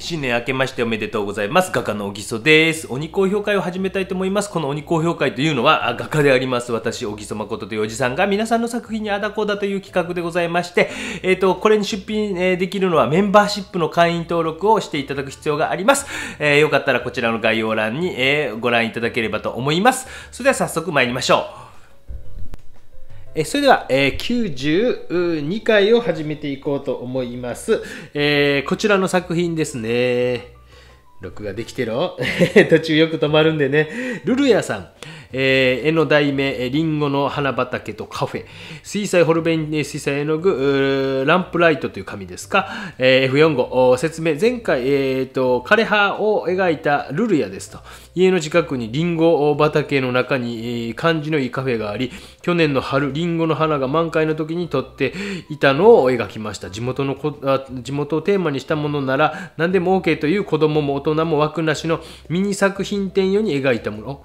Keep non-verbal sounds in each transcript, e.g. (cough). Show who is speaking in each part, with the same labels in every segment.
Speaker 1: 新年明けましておめでとうございます。画家の小木曽です。鬼公表会を始めたいと思います。この鬼公表会というのは、画家であります。私、小木曽誠というおじさんが皆さんの作品にあだこうだという企画でございまして、えっ、ー、と、これに出品、えできるのはメンバーシップの会員登録をしていただく必要があります。えー、よかったらこちらの概要欄に、えー、ご覧いただければと思います。それでは早速参りましょう。えそれでは、え92回を始めていこうと思います。えー、こちらの作品ですね。録画できてろ (laughs) 途中よく止まるんでね。ルルヤさん。えー、絵の題名、リンゴの花畑とカフェ、水彩ホルベン水彩絵の具、ランプライトという紙ですか、えー、F4 号、説明、前回、えーと、枯葉を描いたルルヤですと、家の近くにリンゴ畑の中に、えー、感じのいいカフェがあり、去年の春、リンゴの花が満開の時に撮っていたのを描きました。地元のこ地元をテーマにしたものなら、何でも OK という子供も大人も枠なしのミニ作品展用に描いたもの。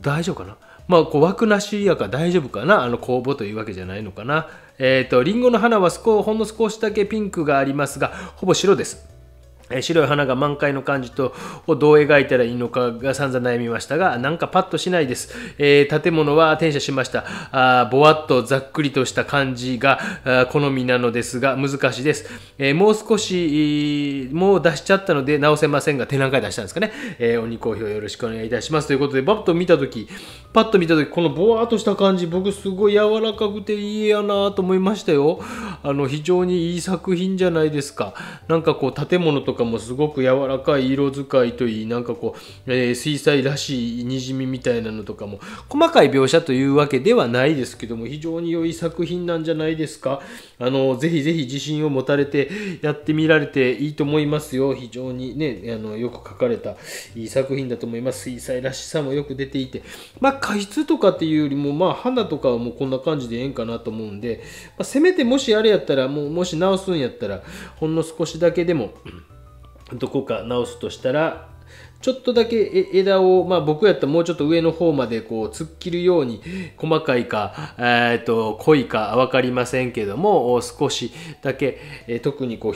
Speaker 1: 大丈夫かなまあ、こう枠なしやから大丈夫かなあの公募というわけじゃないのかな。えっ、ー、と、リンゴの花はほんの少しだけピンクがありますが、ほぼ白です。白い花が満開の感じとをどう描いたらいいのかが散々悩みましたが、なんかパッとしないです。えー、建物は転写しました。あぼわっとざっくりとした感じが好みなのですが、難しいです。えー、もう少し、もう出しちゃったので直せませんが、展覧会出したんですかね。えー、鬼好評よろしくお願いいたします。ということで、バッと見たとき、パッと見たとき、このぼわっとした感じ、僕すごい柔らかくていいやなと思いましたよ。あの、非常にいい作品じゃないですか。なんかこう、建物とかかもすごく柔らかい色使いといいなんかこう、えー、水彩らしいにじみみたいなのとかも細かい描写というわけではないですけども非常に良い作品なんじゃないですかあのぜひぜひ自信を持たれてやってみられていいと思いますよ非常にねあのよく書かれたいい作品だと思います水彩らしさもよく出ていてまあ画質とかっていうよりもまあ花とかはもうこんな感じでええんかなと思うんで、まあ、せめてもしあれやったらもうもし直すんやったらほんの少しだけでもどこか直すとしたらちょっとだけ枝を、まあ、僕やったらもうちょっと上の方までこう突っ切るように細かいか、えー、と濃いか分かりませんけども少しだけ、え特にこう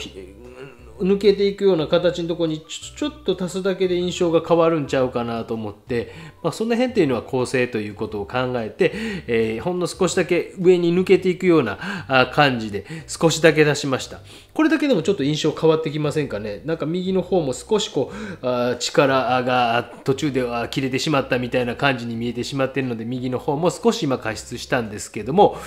Speaker 1: 抜けていくような形のとこにちょっと足すだけで印象が変わるんちゃうかなと思って、まあ、その辺っていうのは構成ということを考えて、えー、ほんの少しだけ上に抜けていくような感じで少しだけ出しましたこれだけでもちょっと印象変わってきませんかねなんか右の方も少しこうあ力が途中では切れてしまったみたいな感じに見えてしまっているので右の方も少し今加湿したんですけども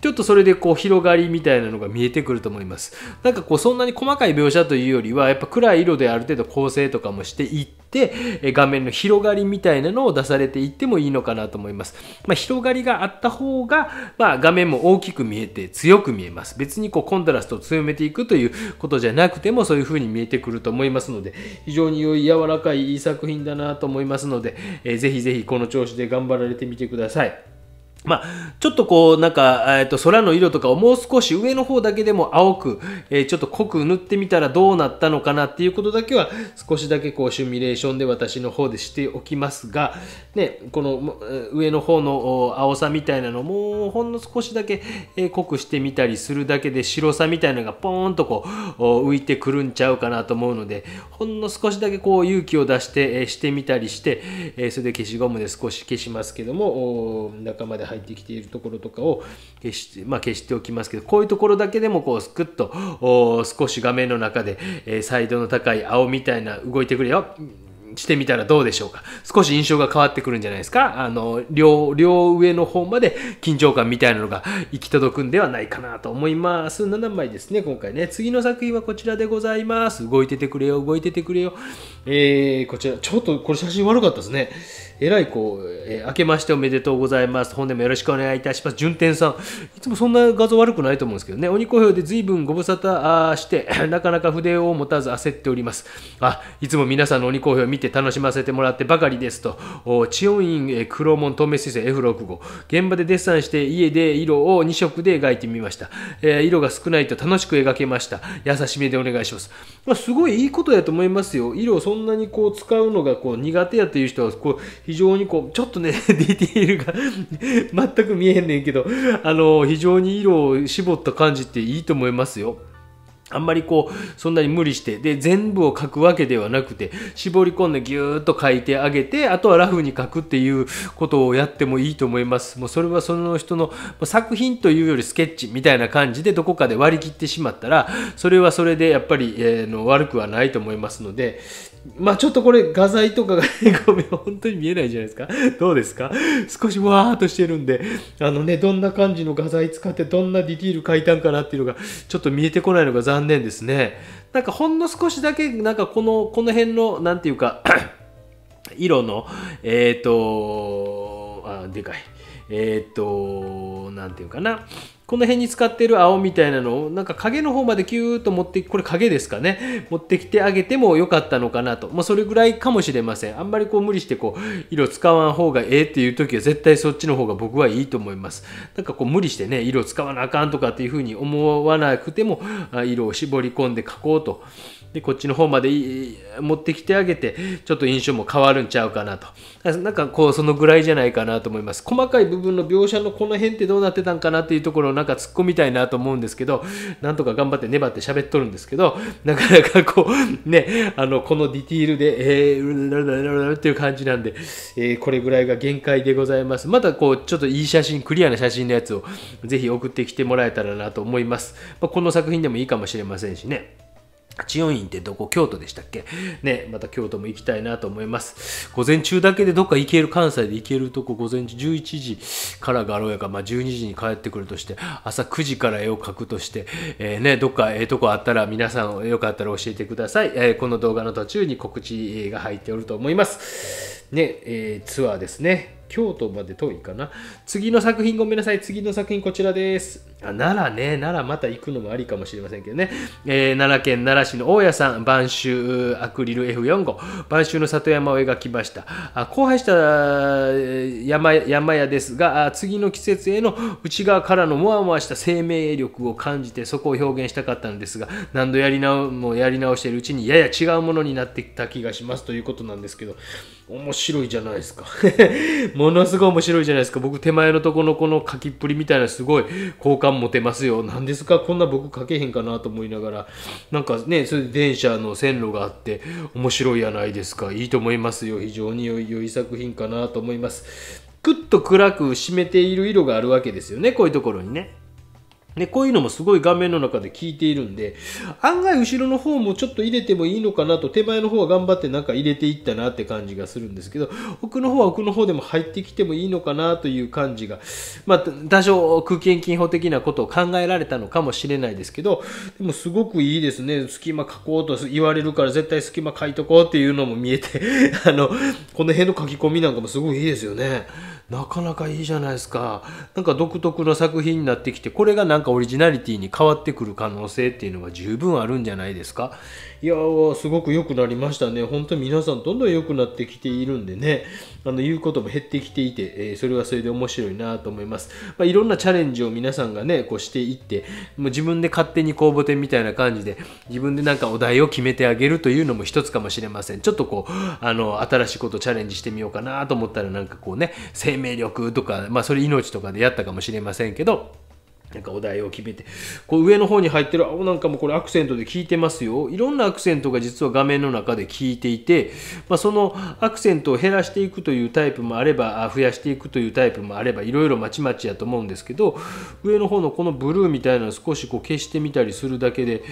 Speaker 1: ちょっとそれでこう広がりみたいなのが見えてくると思います。なんかこうそんなに細かい描写というよりはやっぱ暗い色である程度構成とかもしていって画面の広がりみたいなのを出されていってもいいのかなと思います。まあ、広がりがあった方が、まあ、画面も大きく見えて強く見えます。別にこうコントラストを強めていくということじゃなくてもそういう風に見えてくると思いますので非常に良い柔らかいいい作品だなと思いますので、えぜひぜひこの調子で頑張られてみてください。まあ、ちょっとこう、なんか、えっ、と、空の色とかをもう少し上の方だけでも青く、えー、ちょっと濃く塗ってみたらどうなったのかなっていうことだけは、少しだけこう、シミュレーションで私の方でしておきますが、ね、この上の方の青さみたいなのも、ほんの少しだけ、え濃くしてみたりするだけで、白さみたいなのがポーンとこう、浮いてくるんちゃうかなと思うので、ほんの少しだけこう、勇気を出して、えしてみたりして、えそれで消しゴムで少し消しますけども、中まで入ってきているところとかを消して,、まあ、消しておきますけどこういうところだけでもこうスクッと少し画面の中で、えー、サイドの高い青みたいな動いてくれよしてみたらどうでしょうか少し印象が変わってくるんじゃないですかあの両両上の方まで緊張感みたいなのが行き届くんではないかなと思います7枚ですね今回ね次の作品はこちらでございます動いててくれよ動いててくれよえー、こちらちょっとこれ写真悪かったですねえらいこう、えー、明けましておめでとうございます。本年もよろしくお願いいたします。順天さん。いつもそんな画像悪くないと思うんですけどね。鬼小兵で随分ご無沙汰して、(clears throat) なかなか筆を持たず焦っております。あ、いつも皆さんの鬼小兵を見て楽しませてもらってばかりですと。お千代院、えー、黒門、透明水星 F65。現場でデッサンして、家で色を2色で描いてみました。えー、色が少ないと楽しく描けました。優しめでお願いします。まあ、すごいいいことやと思いますよ。色をそんなにこう使うのがこう苦手やという人は、こう、非常にこう、ちょっとね、(laughs) ディティールが全く見えへんねんけど、あの、非常に色を絞った感じっていいと思いますよ。あんまりこう、そんなに無理して、で、全部を書くわけではなくて、絞り込んでぎゅーっと書いてあげて、あとはラフに書くっていうことをやってもいいと思います。もうそれはその人の作品というよりスケッチみたいな感じでどこかで割り切ってしまったら、それはそれでやっぱり、えー、の悪くはないと思いますので、まあちょっとこれ画材とかが本当に見えないじゃないですかどうですか少しわーっとしてるんであのねどんな感じの画材使ってどんなディティール書いたんかなっていうのがちょっと見えてこないのが残念ですねなんかほんの少しだけなんかこのこの辺の何ていうか (coughs) 色のえっ、ー、とあでかいえー、っと、なんていうかな。この辺に使ってる青みたいなのを、なんか影の方までキューッと持ってこれ影ですかね。持ってきてあげてもよかったのかなと。まあ、それぐらいかもしれません。あんまりこう無理してこう、色使わん方がええっていう時は絶対そっちの方が僕はいいと思います。なんかこう無理してね、色使わなあかんとかっていうふうに思わなくても、色を絞り込んで描こうと。でこっちの方まで持ってきてあげてちょっと印象も変わるんちゃうかなとなんかこうそのぐらいじゃないかなと思います細かい部分の描写のこの辺ってどうなってたんかなっていうところをなんか突っ込みたいなと思うんですけどなんとか頑張って粘って喋っとるんですけどなかなかこうねあのこのディティールでえーうるるるるっていう感じなんで、えー、これぐらいが限界でございますまたこうちょっといい写真クリアな写真のやつをぜひ送ってきてもらえたらなと思います、まあ、この作品でもいいかもしれませんしね千代院ってどこ京都でしたっけね、また京都も行きたいなと思います。午前中だけでどっか行ける、関西で行けるとこ、午前中11時からがろうやか、まあ、12時に帰ってくるとして、朝9時から絵を描くとして、えー、ね、どっかええとこあったら皆さんよかったら教えてください。えー、この動画の途中に告知が入っておると思います。ね、えー、ツアーですね。京都まで遠いかな。次の作品ごめんなさい。次の作品こちらです。奈良ね、奈良また行くのもありかもしれませんけどね。えー、奈良県奈良市の大家さん、晩秋アクリル F4 号、晩秋の里山を描きました。あ荒廃した山山屋ですが、次の季節への内側からのもわもわした生命力を感じて、そこを表現したかったんですが、何度やり直もやり直しているうちに、やや違うものになってきた気がしますということなんですけど、面白いじゃないですか。(laughs) ものすごい面白いじゃないですか。僕、手前のとこのこの書きっぷりみたいな、すごい好感持てますよ何ですかこんな僕書けへんかなと思いながらなんかねそれで電車の線路があって面白いやないですかいいと思いますよ非常に良い良い作品かなと思いますくっと暗く湿めている色があるわけですよねこういうところにね。ね、こういうのもすごい画面の中で効いているんで、案外後ろの方もちょっと入れてもいいのかなと、手前の方は頑張ってなんか入れていったなって感じがするんですけど、奥の方は奥の方でも入ってきてもいいのかなという感じが、まあ、多少空気遠近法的なことを考えられたのかもしれないですけど、でもすごくいいですね。隙間書こうと言われるから絶対隙間書いとこうっていうのも見えて (laughs) あの、この辺の書き込みなんかもすごいいいですよね。なかなかいいじゃないですかなんか独特の作品になってきてこれがなんかオリジナリティに変わってくる可能性っていうのは十分あるんじゃないですかいやー、すごく良くなりましたね。本当に皆さんどんどん良くなってきているんでね、あの、言うことも減ってきていて、えー、それはそれで面白いなと思います。まあ、いろんなチャレンジを皆さんがね、こうしていって、もう自分で勝手に公募展みたいな感じで、自分でなんかお題を決めてあげるというのも一つかもしれません。ちょっとこう、あの、新しいことチャレンジしてみようかなと思ったら、なんかこうね、生命力とか、まあ、それ命とかでやったかもしれませんけど、なんかお題を決めて、こう上の方に入ってる青なんかもこれアクセントで効いてますよ。いろんなアクセントが実は画面の中で効いていて、まあ、そのアクセントを減らしていくというタイプもあれば、増やしていくというタイプもあれば、いろいろまちまちやと思うんですけど、上の方のこのブルーみたいなの少しこう消してみたりするだけで、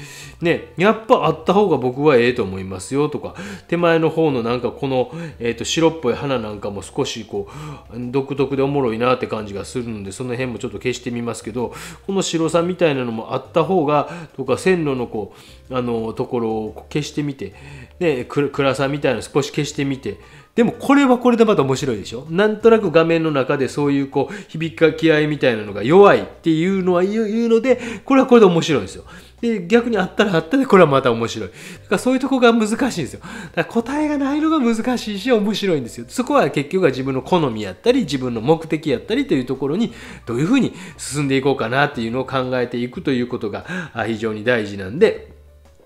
Speaker 1: ね、やっぱあった方が僕はええと思いますよとか、手前の方のなんかこの、えー、と白っぽい花なんかも少しこう、独特でおもろいなって感じがするので、その辺もちょっと消してみますけど、この白さみたいなのもあった方がとか線路のこうあのところを消してみてで暗さみたいなの少し消してみてでもこれはこれでまた面白いでしょなんとなく画面の中でそういうこう、響き合気合みたいなのが弱いっていうのは言うので、これはこれで面白いんですよ。で、逆にあったらあったで、これはまた面白い。だからそういうとこが難しいんですよ。だから答えがないのが難しいし、面白いんですよ。そこは結局は自分の好みやったり、自分の目的やったりというところに、どういうふうに進んでいこうかなっていうのを考えていくということが非常に大事なんで、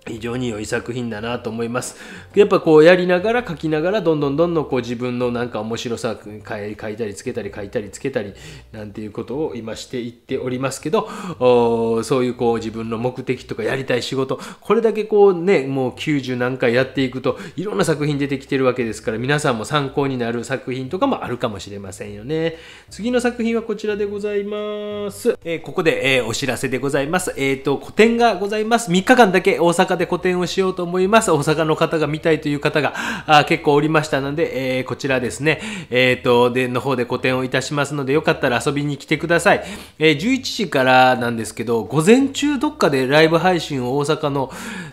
Speaker 1: 非常に良い作品だなと思います。やっぱこうやりながら書きながらどんどんどんどんこう自分のなんか面白さ書いたりつけたり書いたりつけたりなんていうことを今していっておりますけどそういうこう自分の目的とかやりたい仕事これだけこうねもう90何回やっていくといろんな作品出てきてるわけですから皆さんも参考になる作品とかもあるかもしれませんよね。次の作品はこちらでございます。えー、ここで、えー、お知らせでございます。えっ、ー、と個展がございます。3日間だけ大阪で個展をしようと思います。大阪の方が見たいという方があ結構おりましたので、えー、こちらですね、えっ、ー、と、で、の方で個展をいたしますので、よかったら遊びに来てください。えー、11時からなんですけど、午前中どっかでライブ配信を大阪の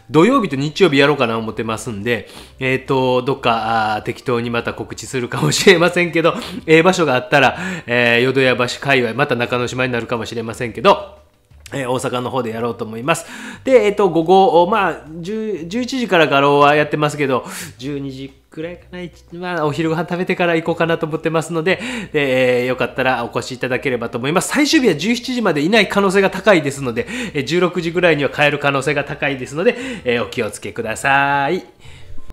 Speaker 1: 土曜日と日曜日やろうかな思ってますんで、えっ、ー、と、どっか適当にまた告知するかもしれませんけど、えー、場所があったら、えー、淀屋橋界隈、また中之島になるかもしれませんけど、え大阪の方でやろうと思います。で、えっ、と、午後、まあ、11時から画廊はやってますけど、12時くらいかな、まあ、お昼ご飯食べてから行こうかなと思ってますので、でえー、よかったらお越しいただければと思います。最終日は17時までいない可能性が高いですので、16時ぐらいには帰る可能性が高いですので、えー、お気をつけください。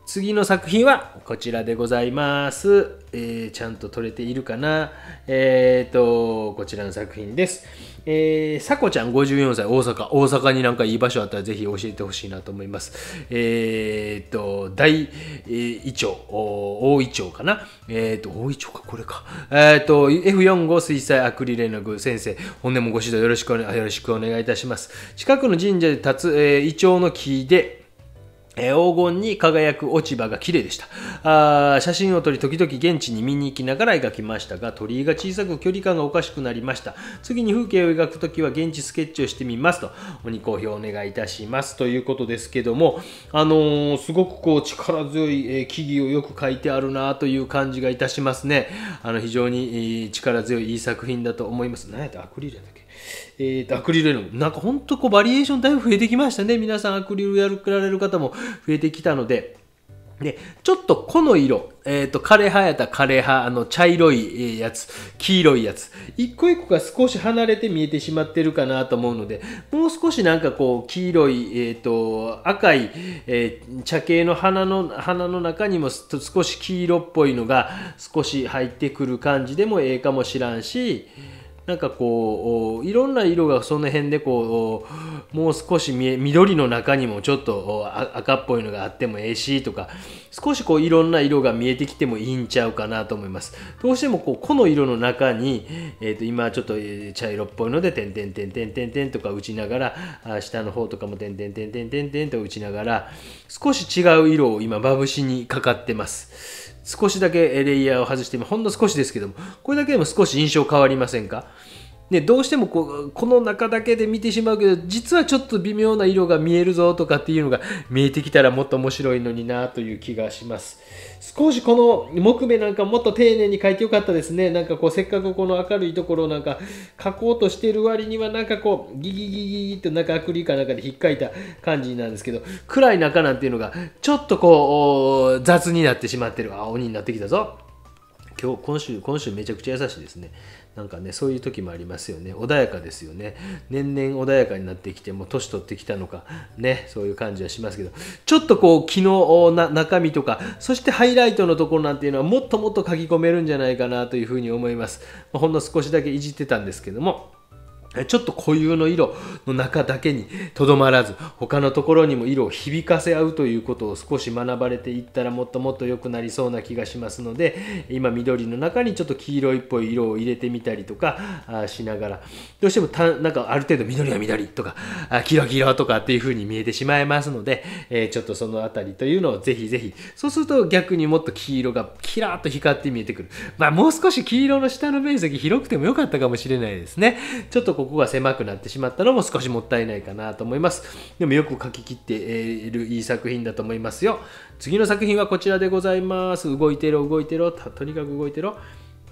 Speaker 1: 次の作品はこちらでございます。えー、ちゃんと撮れているかなえっ、ー、と、こちらの作品です。えー、さこちゃん54歳、大阪。大阪になんかいい場所あったらぜひ教えてほしいなと思います。えっ、ー、と、大、えー、胃腸、大胃腸かなえっ、ー、と、大胃腸か、これか。えっ、ー、と、F45 水彩アクリル絵の具先生、本年もご指導よろしくお、よろしくお願いいたします。近くの神社で立つ、えー、胃腸の木で、え黄金に輝く落ち葉が綺麗でした。あ写真を撮り、時々現地に見に行きながら描きましたが、鳥居が小さく距離感がおかしくなりました。次に風景を描くときは現地スケッチをしてみますと、鬼評をお願いいたします。ということですけども、あのー、すごくこう力強い、え木々をよく描いてあるなという感じがいたしますね。あの、非常に、力強いいい作品だと思います。何やったアクリルやったっけえーと、アクリル絵の具。なんかほんとこうバリエーションだいぶ増えてきましたね。皆さんアクリルやられる方も増えてきたので。で、ちょっとこの色、えっ、ー、と、枯葉やった枯葉、あの、茶色いやつ、黄色いやつ、一個一個が少し離れて見えてしまってるかなと思うので、もう少しなんかこう、黄色い、えっ、ー、と、赤い、えー、茶系の花の、花の中にも少し黄色っぽいのが少し入ってくる感じでもええかもしらんし、うんなんかこういろんな色がその辺でこうもう少し緑の中にもちょっと赤っぽいのがあってもええしとか少しこういろんな色が見えてきてもいいんちゃうかなと思いますどうしてもこうこの色の中に、えーと、と今ちょっと茶色っぽいので点々点々点々とか打ちながら下の方とかも点々点々点々と打ちながら少し違う色を今まぶしにかかってます少しだけレイヤーを外して、ほんの少しですけども、これだけでも少し印象変わりませんかね、どうしてもこうこの中だけで見てしまうけど実はちょっと微妙な色が見えるぞとかっていうのが見えてきたらもっと面白いのになという気がします。少しこの木目なんかもっと丁寧に描いてよかったですね。なんかこうせっかくこの明るいところなんか描こうとしてる割にはなんかこうギギギギギってなんかアクリルかなんかで引っかいた感じなんですけど暗い中なんていうのがちょっとこう雑になってしまってる。青鬼になってきたぞ。今日今週今週めちゃくちゃ優しいですねなんかねそういう時もありますよね穏やかですよね年々穏やかになってきてもう年取ってきたのかねそういう感じはしますけどちょっとこう昨日中身とかそしてハイライトのところなんていうのはもっともっと書き込めるんじゃないかなというふうに思いますほんの少しだけいじってたんですけどもちょっと固有の色の中だけにとどまらず他のところにも色を響かせ合うということを少し学ばれていったらもっともっと良くなりそうな気がしますので今緑の中にちょっと黄色いっぽい色を入れてみたりとかしながらどうしてもたなんかある程度緑は緑とか黄色黄色とかっていう風に見えてしまいますので、えちょっとその辺りというのをぜひぜひそうすると逆にもっと黄色がキラーっと光って見えてくるまあもう少し黄色の下の面積広くても良かったかもしれないですねちょっとこここが狭くなってしまったのも少しもったいないかなと思います。でもよく書き切っているいい作品だと思いますよ。次の作品はこちらでございます。動いてろ、動いてろ、とにかく動いてろ。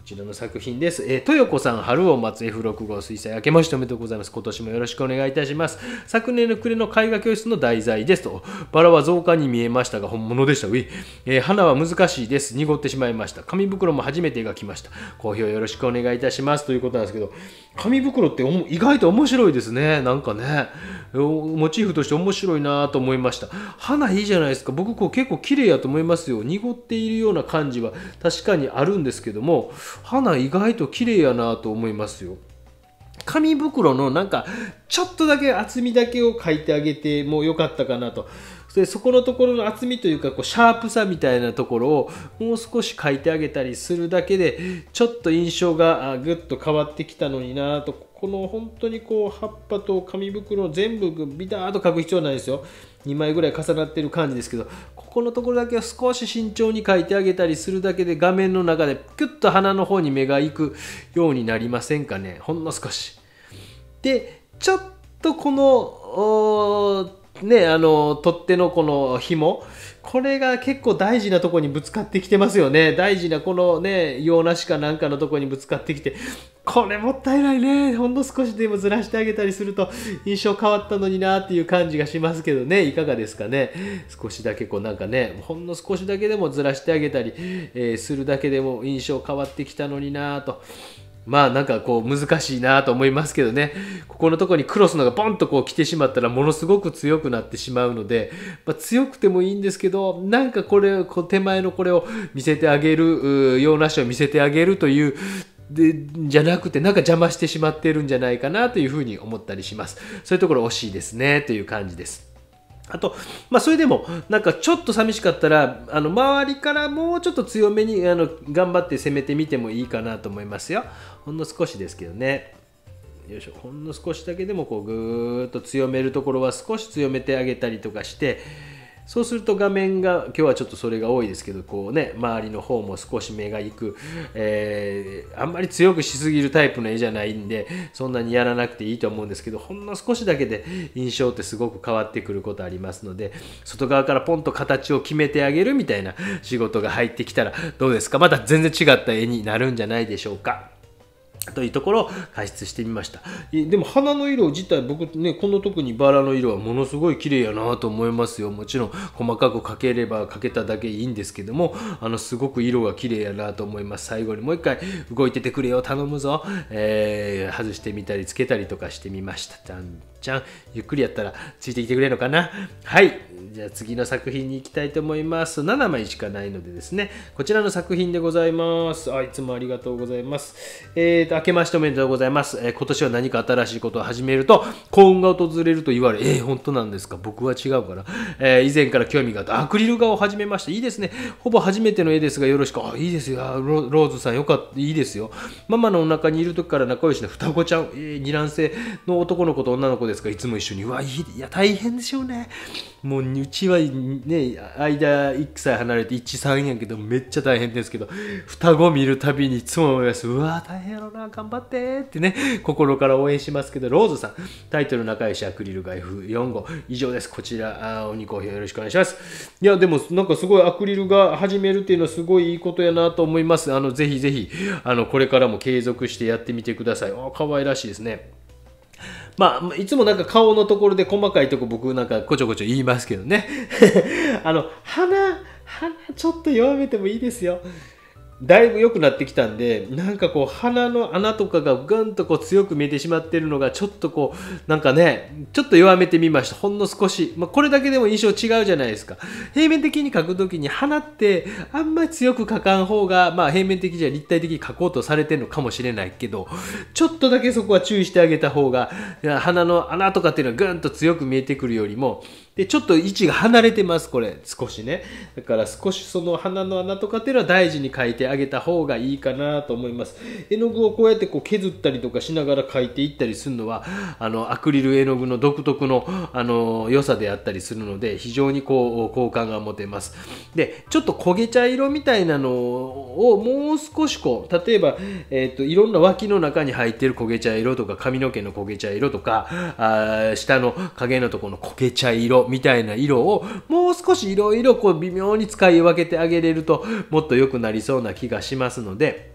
Speaker 1: ちらの作品です。えー、豊子さん、春を待つ F6 号水彩、明けましておめでとうございます。今年もよろしくお願いいたします。昨年の暮れの絵画教室の題材ですと、バラは増加に見えましたが、本物でした。ウィ、えー、花は難しいです。濁ってしまいました。紙袋も初めて描きました。好評よろしくお願いいたします。ということなんですけど、紙袋って意外と面白いですね。なんかね、モチーフとして面白いなと思いました。花いいじゃないですか。僕こう結構綺麗やと思いますよ。濁っているような感じは確かにあるんですけども、花意外と綺麗やなと思いますよ紙袋のなんかちょっとだけ厚みだけを書いてあげてもよかったかなとでそこのところの厚みというかこうシャープさみたいなところをもう少し書いてあげたりするだけでちょっと印象がぐっと変わってきたのになとこの本当にこう葉っぱと紙袋全部ビターと書く必要ないですよ2枚ぐらい重なってる感じですけどこのところだけを少し慎重に書いてあげたりするだけで画面の中でキュッと鼻の方に目が行くようになりませんかねほんの少し。でちょっとこのね、あの、取っ手のこの紐。これが結構大事なとこにぶつかってきてますよね。大事なこのね、洋なしかなんかのとこにぶつかってきて。これもったいないね。ほんの少しでもずらしてあげたりすると印象変わったのになっていう感じがしますけどね。いかがですかね。少しだけこうなんかね、ほんの少しだけでもずらしてあげたり、えー、するだけでも印象変わってきたのになと。まあなんかこう難しいなと思いますけどね、ここのとこにクロスのがボンとこう来てしまったらものすごく強くなってしまうので、まあ、強くてもいいんですけど、なんかこれ、こ手前のこれを見せてあげる、ようなしを見せてあげるというでじゃなくてなんか邪魔してしまっているんじゃないかなというふうに思ったりしますそういうところ惜しいですねという感じですあと、まあ、それでも、なんかちょっと寂しかったら、あの周りからもうちょっと強めにあの頑張って攻めてみてもいいかなと思いますよ。ほんの少しですけどね。よいしょほんの少しだけでもこうぐーっと強めるところは少し強めてあげたりとかしてそうすると画面が今日はちょっとそれが多いですけどこうね周りの方も少し目がいく、えー、あんまり強くしすぎるタイプの絵じゃないんでそんなにやらなくていいと思うんですけどほんの少しだけで印象ってすごく変わってくることありますので外側からポンと形を決めてあげるみたいな仕事が入ってきたらどうですかまた全然違った絵になるんじゃないでしょうか。というところを解説してみましたでも花の色自体僕ねこの特にバラの色はものすごい綺麗やなと思いますよもちろん細かくかければかけただけいいんですけどもあのすごく色が綺麗やなと思います最後にもう一回動いててくれよ頼むぞ、えー、外してみたりつけたりとかしてみましたちゃんじゃんゆっくりやったらついてきてくれるのかなはいじゃあ次の作品に行きたいと思います。7枚しかないのでですね、こちらの作品でございます。あ、いつもありがとうございます。えーと、明けましておめでとうございます。えー、今年は何か新しいことを始めると、幸運が訪れると言われ、えー、本当なんですか僕は違うから。えー、以前から興味があったアクリル画を始めました。いいですね。ほぼ初めての絵ですが、よろしく。あ、いいですよ。ロローズさん、よかった。いいですよ。ママのお腹にいる時から仲良しの双子ちゃん、えー、二卵性の男の子と女の子ですが、いつも一緒に。うわ、いい、いや、大変でしょうね。もううちはね間1歳離れて13やけどめっちゃ大変ですけど双子見るたびにいつも思いますうわ大変やろな頑張ってってね (laughs) 心から応援しますけどローズさんタイトル仲良しアクリルイ f 4号以上ですこちらあおコーよろしくお願いしますいやでもなんかすごいアクリルが始めるっていうのはすごいいいことやなと思いますあのぜひぜひあのこれからも継続してやってみてくださいあ可愛らしいですねまあ、いつもなんか顔のところで細かいとこ僕なんかこちょこちょ言いますけどね (laughs) あの鼻鼻ちょっと弱めてもいいですよだいぶ良くなってきたんでなんかこう鼻の穴とかがぐんとこう強く見えてしまってるのがちょっとこうなんかねちょっと弱めてみましたほんの少し、まあ、これだけでも印象違うじゃないですか平面的に描く時に鼻ってあんまり強く描かん方が、まあ、平面的じゃ立体的に描こうとされてるのかもしれないけどちょっとだけそこは注意してあげた方が鼻の穴とかっていうのはぐんと強く見えてくるよりもで、ちょっと位置が離れてます、これ。少しね。だから少しその鼻の穴とかっていうのは大事に描いてあげた方がいいかなと思います。絵の具をこうやってこう削ったりとかしながら描いていったりするのは、あの、アクリル絵の具の独特の、あの、良さであったりするので、非常にこう、好感が持てます。で、ちょっと焦げ茶色みたいなのをもう少しこう、例えば、えっ、ー、と、いろんな脇の中に入ってる焦げ茶色とか、髪の毛の焦げ茶色とか、あ下の影のところの焦げ茶色みたいな色をもう少しいろいろこう微妙に使い分けてあげれるともっと良くなりそうな気がしますので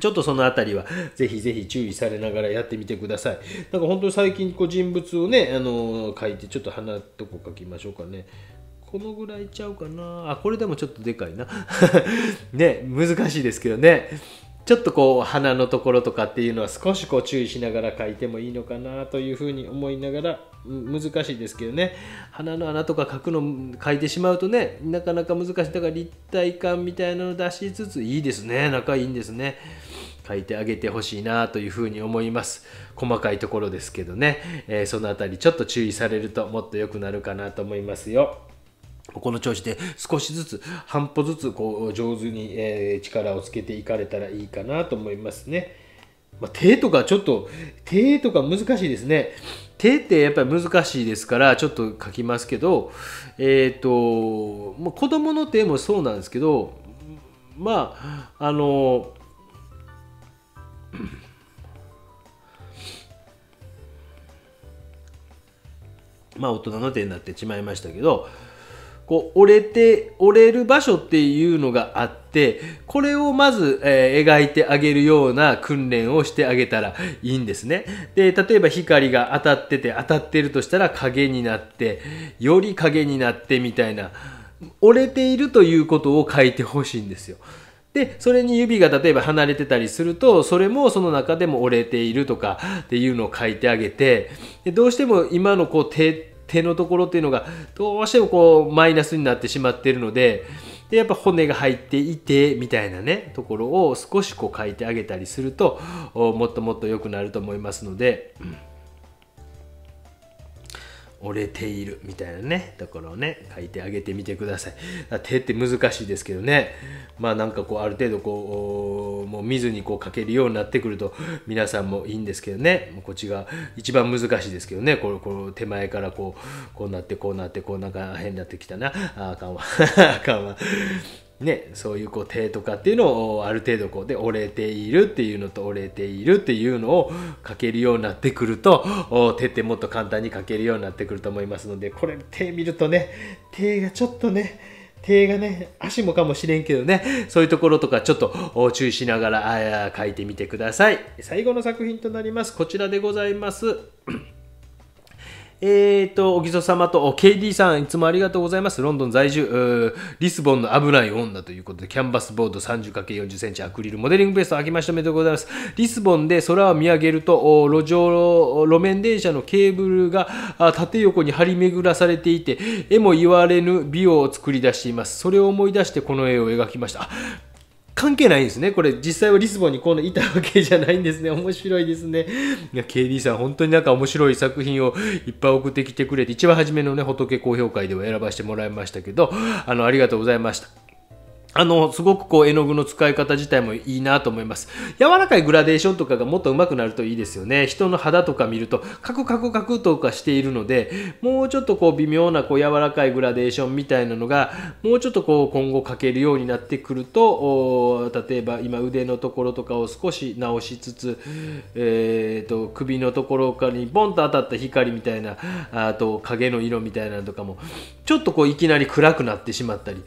Speaker 1: ちょっとその辺りは、ぜひぜひ注意されながらやってみてください。なんか本当に最近、こう人物をね、あのー、書いて、ちょっと鼻とこ書きましょうかね。このぐらいちゃうかな。あ、これでもちょっとでかいな。(laughs) ね、難しいですけどね。ちょっとこう鼻のところとかっていうのは少しこう注意しながら書いてもいいのかなというふうに思いながら難しいですけどね鼻の穴とか書くの書いてしまうとねなかなか難しいだから立体感みたいなの出しつついいですね仲いいんですね書いてあげてほしいなというふうに思います細かいところですけどね、えー、その辺りちょっと注意されるともっと良くなるかなと思いますよこの調子で少しずつ半歩ずつこう上手に、え力をつけていかれたらいいかなと思いますね。まあ、手とかちょっと手とか難しいですね。手ってやっぱり難しいですからちょっと書きますけど、えーと、ともう子供の手もそうなんですけどまああのまあ大人の手になってしまいましたけどこう折れて折れる場所っていうのがあってこれをまず、えー、描いてあげるような訓練をしてあげたらいいんですねで例えば光が当たってて当たってるとしたら影になってより影になってみたいな折れているということを書いてほしいんですよでそれに指が例えば離れてたりするとそれもその中でも折れているとかっていうのを書いてあげてどうしても今のこう手手のところっていうのがどうしてもこうマイナスになってしまっているのででやっぱ骨が入っていてみたいなねところを少しこう書いてあげたりするともっともっと良くなると思いますので。うん折れているみたいなねところをね書いてあげてみてください手って難しいですけどねまあなんかこうある程度こうもう見ずにこう書けるようになってくると皆さんもいいんですけどねこっちが一番難しいですけどねこれこれ手前からこうこうなってこうなってこうなんか変になってきたなああかんわ (laughs) あかんわね、そういうこう手とかっていうのをある程度こうで折れているっていうのと折れているっていうのを書けるようになってくると手ってもっと簡単に書けるようになってくると思いますのでこれ手見るとね手がちょっとね手がね、足もかもしれんけどね、そういうところとかちょっと注意しながら書いてみてください。最後の作品となります。こちらでございます。えーと、おぎそ様と KD さん、いつもありがとうございます。ロンドン在住、リスボンの危ない女ということで、キャンバスボード 30×40 センチアクリルモデリングベースト開きました。おめでとうございます。リスボンで空を見上げると、路上、路面電車のケーブルが縦横に張り巡らされていて、絵も言われぬ美を作り出しています。それを思い出してこの絵を描きました。関係ないんですね。これ実際はリスボンにこのいたわけじゃないんですね。面白いですね。いや、KD さん本当になんか面白い作品をいっぱい送ってきてくれて、一番初めのね、仏公表会では選ばせてもらいましたけど、あの、ありがとうございました。あの、すごくこう、絵の具の使い方自体もいいなと思います。柔らかいグラデーションとかがもっと上手くなるといいですよね。人の肌とか見ると、カクカクカクとかしているので、もうちょっとこう、微妙なこう、柔らかいグラデーションみたいなのが、もうちょっとこう、今後描けるようになってくると、例えば今腕のところとかを少し直しつつ、えっ、ー、と、首のところかにボンと当たった光みたいな、あと、影の色みたいなのとかも、ちょっとこう、いきなり暗くなってしまったり、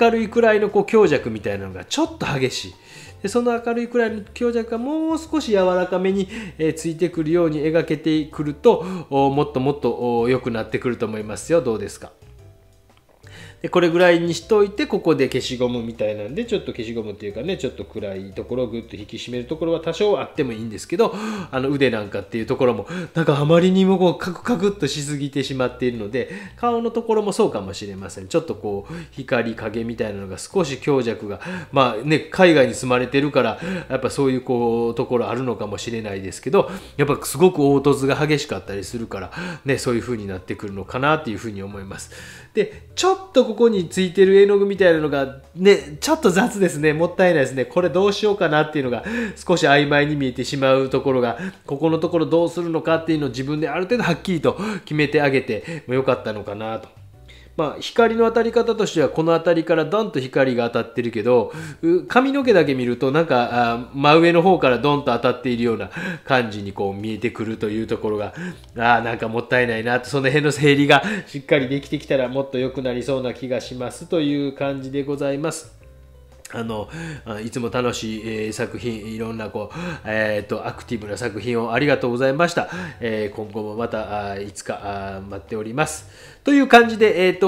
Speaker 1: 明るいくらいのこう、強弱みたいなのがちょっと激しい。でその明るいくらいの強弱がもう少し柔らかめに、えついてくるように描けてくるともっともっと良くなってくると思いますよどうですかでこれぐらいにしといてここで消しゴムみたいなんでちょっと消しゴムっていうかねちょっと暗いところをぐっと引き締めるところは多少あってもいいんですけどあの腕なんかっていうところもなんかあまりにもこうカクカクっとしすぎてしまっているので顔のところもそうかもしれませんちょっとこう光影みたいなのが少し強弱がまあね海外に住まれてるからやっぱそういうこうところあるのかもしれないですけどやっぱすごく凹凸が激しかったりするからねそういう風になってくるのかなっていう風に思います。でちょっとここについてる絵の具みたいなのがねちょっと雑ですねもったいないですねこれどうしようかなっていうのが少し曖昧に見えてしまうところがここのところどうするのかっていうのを自分である程度はっきりと決めてあげてもよかったのかなとまあ、光の当たり方としてはこの辺りからドンと光が当たってるけど髪の毛だけ見るとなんか真上の方からドンと当たっているような感じにこう見えてくるというところがあなんかもったいないなとその辺の整理がしっかりできてきたらもっと良くなりそうな気がしますという感じでございます。あのいつも楽しい、作品いろんなこう、えーと、アクティブな作品をありがとうございました、えー、今後もまたあいつかあ待っておりますという感じで、えーと、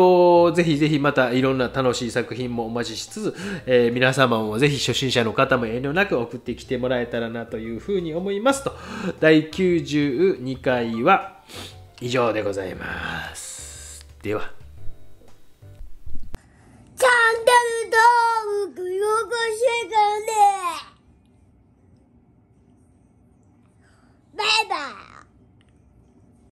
Speaker 1: とぜひぜひまたいろんな楽しい作品もお待ちしつつ、えー、皆様もぜひ初心者の方も遠慮なく送ってきてもらえたらなというふうに思いますと第92回は以上でございますではチャンネル登録よろしくかねバイバイ